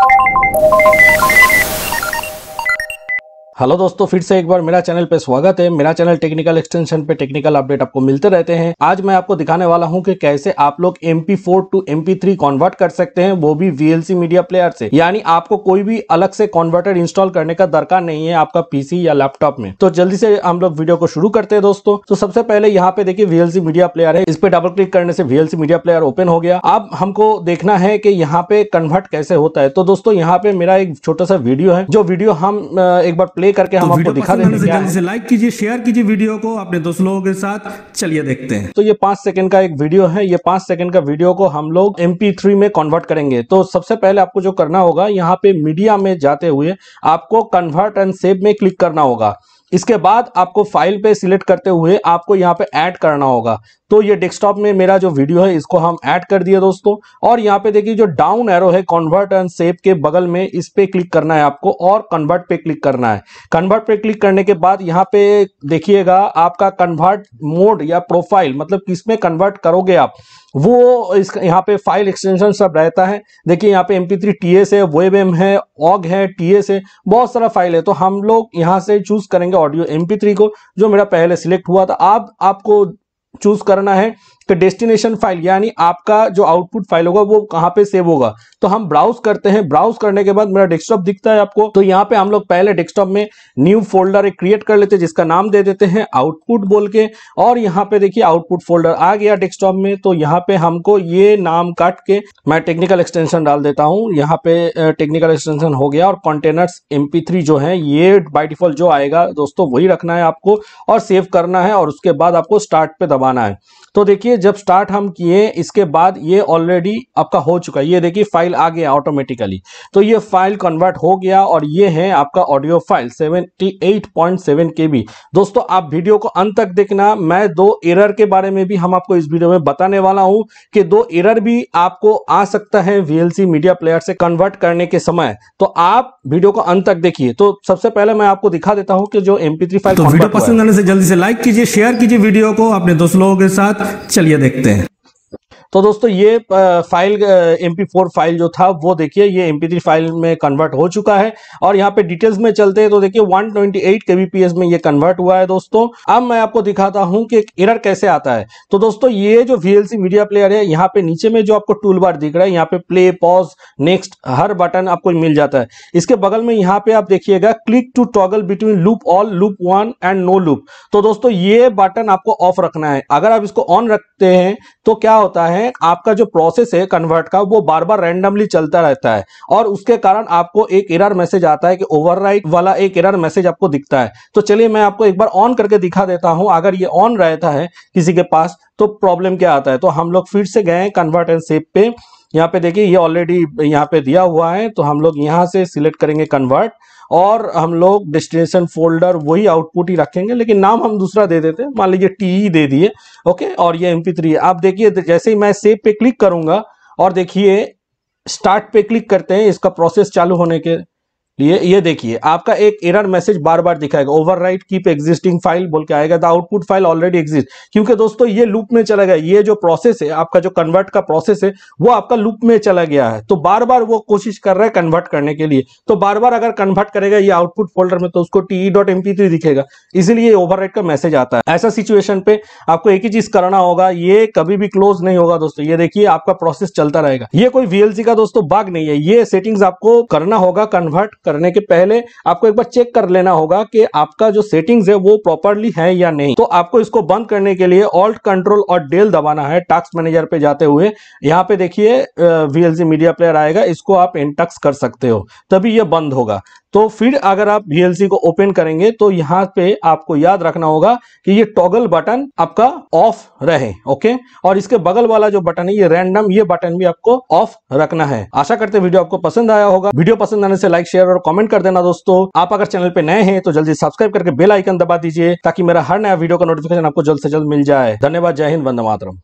Música hello दोस्तों फिर से एक बार मेरा चैनल पे स्वागत है मेरा चैनल टेक्निकल एक्सटेंशन पे टेक्निकल अपडेट आपको मिलते रहते हैं आज मैं आपको दिखाने वाला हूं कि कैसे आप लोग MP4 टू MP3 कन्वर्ट कर सकते हैं वो भी VLC मीडिया प्लेयर से यानी आपको कोई भी अलग से कॉन्वर्टर इंस्टॉल करने का दरकार नहीं है आपका पीसी या लैपटॉप में तो जल्दी से हम लोग वीडियो को शुरू करते हैं दोस्तों तो सबसे पहले यहाँ पे देखिए वीएलसी मीडिया प्लेयर है इस पे डबल क्लिक करने से वीएलसी मीडिया प्लेयर ओपन हो गया अब हमको देखना है की यहाँ पे कन्वर्ट कैसे होता है तो दोस्तों यहाँ पे मेरा एक छोटा सा वीडियो है जो वीडियो हम एक बार प्ले प्ले करके हम तो आपको दिखा देंगे लाइक कीजिए शेयर कीजिए वीडियो को अपने दोस्त लोगों के साथ चलिए देखते हैं तो ये पांच सेकंड का एक वीडियो है ये पांच सेकंड का वीडियो को हम लोग एम में कन्वर्ट करेंगे तो सबसे पहले आपको जो करना होगा यहाँ पे मीडिया में जाते हुए आपको कन्वर्ट एंड सेव में क्लिक करना होगा इसके बाद आपको फाइल पे सिलेक्ट करते हुए आपको यहाँ पे ऐड करना होगा तो ये डेस्कटॉप में मेरा जो वीडियो है इसको हम ऐड कर दिए दोस्तों और यहाँ पे देखिए जो डाउन एरो है कन्वर्ट एंड सेव के बगल में इस पे क्लिक करना है आपको और कन्वर्ट पे क्लिक करना है कन्वर्ट पे क्लिक करने के बाद यहाँ पे देखिएगा आपका कन्वर्ट मोड या प्रोफाइल मतलब किसमें कन्वर्ट करोगे आप वो इस यहाँ पे फाइल एक्सटेंशन सब रहता है देखिए यहाँ पे M P three T S है वेब एम है ऑग है टी एस है बहुत सारा फाइल है तो हम लोग यहाँ से चूज करेंगे ऑडियो एम पी थ्री को जो मेरा पहले सिलेक्ट हुआ था आप आपको चूज करना है तो डेस्टिनेशन फाइल यानी आपका जो आउटपुट फाइल होगा वो कहाँ पे सेव होगा तो हम ब्राउज करते हैं ब्राउज करने के बाद मेरा डेस्कटॉप दिखता है आपको तो यहाँ पे हम लोग पहले डेस्कटॉप में न्यू फोल्डर एक क्रिएट कर लेते हैं जिसका नाम दे देते हैं आउटपुट बोल के और यहाँ पे देखिए आउटपुट फोल्डर आ गया डेस्कटॉप में तो यहाँ पे हमको ये नाम काट के मैं टेक्निकल एक्सटेंशन डाल देता हूँ यहाँ पे टेक्निकल एक्सटेंशन हो गया और कंटेनर्स एमपी जो है ये बाई डिफॉल्ट जो आएगा दोस्तों वही रखना है आपको और सेव करना है और उसके बाद आपको स्टार्ट पे दबाना है तो देखिए जब स्टार्ट हम किए इसके बाद ये ऑलरेडी आपका हो चुका है ये देखिए फाइल आ गया ऑटोमेटिकली तो ये फाइल कन्वर्ट हो गया और ये है आपका ऑडियो फाइल 78.7 केबी दोस्तों आप वीडियो को अंत तक देखना मैं दो एरर के बारे में भी हम आपको इस वीडियो में बताने वाला हूं कि दो एरर भी आपको आ सकता है वीएलसी मीडिया प्लेयर से कन्वर्ट करने के समय तो आप वीडियो को अंत तक देखिए तो सबसे पहले मैं आपको दिखा देता हूँ कि जो एमपी फाइल तो वीडियो पसंद आने से जल्दी से लाइक कीजिए शेयर कीजिए वीडियो को अपने दोस्त लोगों के साथ चलिए चलिए देखते हैं तो दोस्तों ये फाइल एम फोर फाइल जो था वो देखिए ये एम थ्री फाइल में कन्वर्ट हो चुका है और यहाँ पे डिटेल्स में चलते हैं तो देखिए 128 ट्वेंटी में ये कन्वर्ट हुआ है दोस्तों अब मैं आपको दिखाता हूँ कि एक एरर कैसे आता है तो दोस्तों ये जो वीएलसी मीडिया प्लेयर है यहाँ पे नीचे में जो आपको टूल बार दिख रहा है यहाँ पे प्ले पॉज नेक्स्ट हर बटन आपको मिल जाता है इसके बगल में यहाँ पे आप देखिएगा click to toggle between loop all loop one and no loop तो दोस्तों ये बटन आपको ऑफ रखना है अगर आप इसको ऑन रखते हैं तो क्या होता है हैं आपका जो प्रोसेस है कन्वर्ट का वो बार बार रैंडमली चलता रहता है और उसके कारण आपको एक एरर मैसेज आता है कि ओवरराइट वाला एक एरर मैसेज आपको दिखता है तो चलिए मैं आपको एक बार ऑन करके दिखा देता हूं अगर ये ऑन रहता है किसी के पास तो प्रॉब्लम क्या आता है तो हम लोग फिर से गए कन्वर्ट एंड सेप पे यहाँ पे देखिए ये ऑलरेडी यहाँ पे दिया हुआ है तो हम लोग यहाँ से सिलेक्ट करेंगे कन्वर्ट और हम लोग डिस्टिनेशन फोल्डर वही आउटपुट ही रखेंगे लेकिन नाम हम दूसरा दे देते हैं मान लीजिए टी e दे दिए ओके और ये एम पी आप देखिए जैसे ही मैं सेव पे क्लिक करूंगा और देखिए स्टार्ट पे क्लिक करते हैं इसका प्रोसेस चालू होने के ये ये देखिए आपका एक एरर मैसेज बार बार दिखाएगा overwrite keep existing file बोल के आएगा the output file already exist क्योंकि दोस्तों ये लूप में चला गया ये जो प्रोसेस है आपका जो कन्वर्ट का प्रोसेस है वो आपका लूप में चला गया है तो बार बार वो कोशिश कर रहा है कन्वर्ट करने के लिए तो बार बार अगर कन्वर्ट करेगा ये आउटपुट फोल्डर में तो उसको टी डॉट एम दिखेगा इसीलिए ओवर का मैसेज आता है ऐसा सिचुएशन पे आपको एक ही चीज करना होगा ये कभी भी क्लोज नहीं होगा दोस्तों ये देखिए आपका प्रोसेस चलता रहेगा ये कोई वीएलसी का दोस्तों बाग नहीं है ये सेटिंग्स आपको करना होगा कन्वर्ट करने के पहले आपको एक बार चेक कर लेना होगा कि आपका जो सेटिंग्स है वो प्रॉपरली है या नहीं तो आपको इसको बंद करने के लिए ऑल्ट कंट्रोल और डेल दबाना है टास्क मैनेजर पे जाते हुए यहाँ पे देखिए वीएलसी मीडिया प्लेयर आएगा इसको आप इंटक्स कर सकते हो तभी यह बंद होगा तो फिर अगर आप VLC को ओपन करेंगे तो यहाँ पे आपको याद रखना होगा कि ये टॉगल बटन आपका ऑफ रहे ओके और इसके बगल वाला जो बटन है ये रैंडम ये बटन भी आपको ऑफ रखना है आशा करते वीडियो आपको पसंद आया होगा वीडियो पसंद आने से लाइक शेयर और और कमेंट कर देना दोस्तों आप अगर चैनल पे नए हैं तो जल्दी सब्सक्राइब करके बेल आइकन दबा दीजिए ताकि मेरा हर नया वीडियो का नोटिफिकेशन आपको जल्द से जल्द मिल जाए धन्यवाद जय हिंद वंदे मातरम